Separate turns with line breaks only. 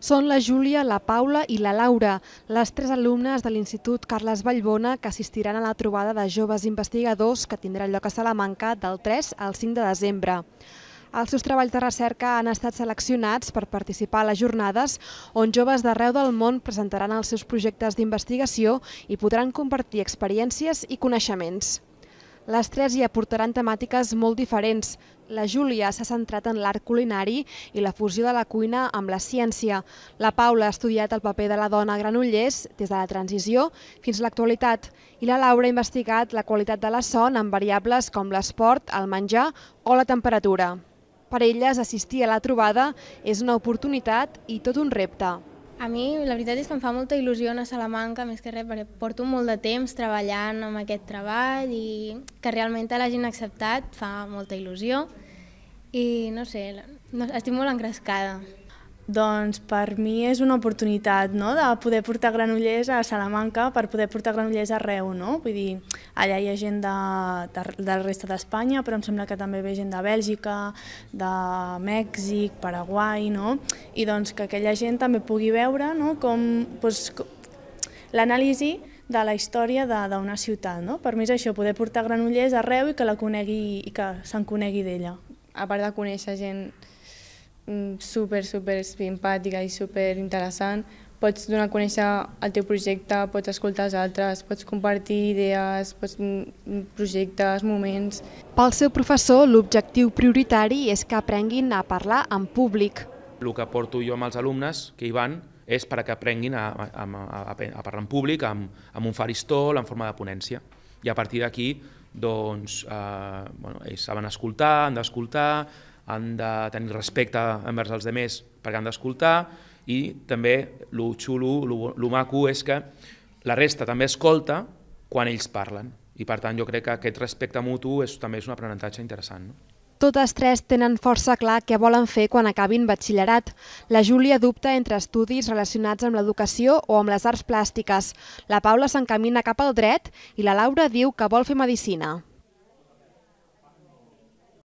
Són la Júlia, la Paula i la Laura, les tres alumnes de l'Institut Carles Vallbona que assistiran a la trobada de joves investigadors que tindrà lloc a Salamanca del 3 al 5 de desembre. Els seus treballs de recerca han estat seleccionats per participar a les jornades on joves d'arreu del món presentaran els seus projectes d'investigació i podran compartir experiències i coneixements. Les tres hi aportaran temàtiques molt diferents. La Júlia s'ha centrat en l'art culinari i la fusió de la cuina amb la ciència. La Paula ha estudiat el paper de la dona a Granollers des de la transició fins a l'actualitat i la Laura ha investigat la qualitat de la son en variables com l'esport, el menjar o la temperatura. Per elles, assistir a la trobada
és una oportunitat i tot un repte. A mi la veritat és que em fa molta il·lusió anar a Salamanca, més que res, perquè porto molt de temps treballant amb aquest treball i que realment l'hagin acceptat fa molta il·lusió i no sé, no, estic molt engrescada.
Doncs per mi és una oportunitat no? de poder portar granollers a Salamanca per poder portar granollers arreu. No? Vull dir, allà hi ha gent de, de, de la resta d'Espanya, però em sembla que també ve gent de Bèlgica, de Mèxic, Paraguai, no? i doncs que aquella gent també pugui veure no? com, doncs, l'anàlisi de la història d'una ciutat. No? Per mi és això, poder portar granollers arreu
i que la conegui i que se'n conegui d'ella. A part de conèixer gent Mm, super, super simpàtica i super interessant. Pots donar a conèixer el teu projecte, pots escoltar els altres, pots compartir idees, pots mm, mm, projectes, moments... Pel seu professor, l'objectiu prioritari és que aprenguin a parlar en públic.
El que porto jo amb els alumnes que hi van és per a que aprenguin a, a, a, a parlar en públic amb, amb un faristol, en forma de ponència. I a partir d'aquí, doncs, eh, bueno, ells saben escoltar, han d'escoltar, han de tenir respecte envers els demés perquè han d'escoltar i també el xulo, el maco és que la resta també escolta quan ells parlen i per tant jo crec que aquest respecte mutu és, també és un aprenentatge interessant. No?
Totes tres tenen força clar què volen fer quan acabin batxillerat. La Júlia dubta entre estudis relacionats amb l'educació o amb les arts plàstiques. La Paula s'encamina cap al dret i la Laura diu que vol fer medicina.